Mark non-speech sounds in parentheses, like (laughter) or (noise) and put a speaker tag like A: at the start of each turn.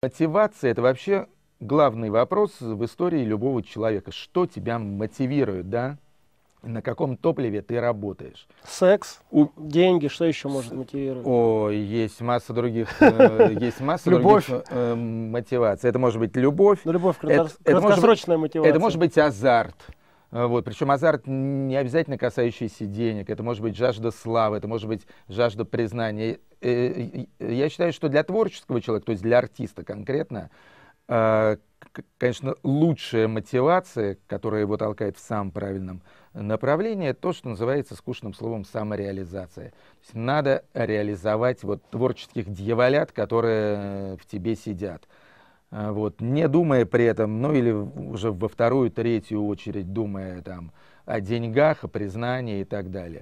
A: Мотивация – это вообще главный вопрос в истории любого человека. Что тебя мотивирует, да? На каком топливе ты работаешь? Секс, У... деньги, что еще может мотивировать? О, есть масса других, э, (laughs) есть масса любовь. Э, мотиваций. Это может быть любовь. Ну, любовь, краткосрочная мотивация. Это может быть азарт. Э, вот, причем азарт не обязательно касающийся денег, это может быть жажда славы, это может быть жажда признания. Э, э, я считаю, что для творческого человека, то есть для артиста конкретно, конечно, лучшая мотивация, которая его толкает в самом правильном направлении, то, что называется скучным словом самореализация. То есть надо реализовать вот творческих дьяволят, которые в тебе сидят. А, вот, не думая при этом, ну или уже во вторую, третью очередь думая там о деньгах, о признании и так далее.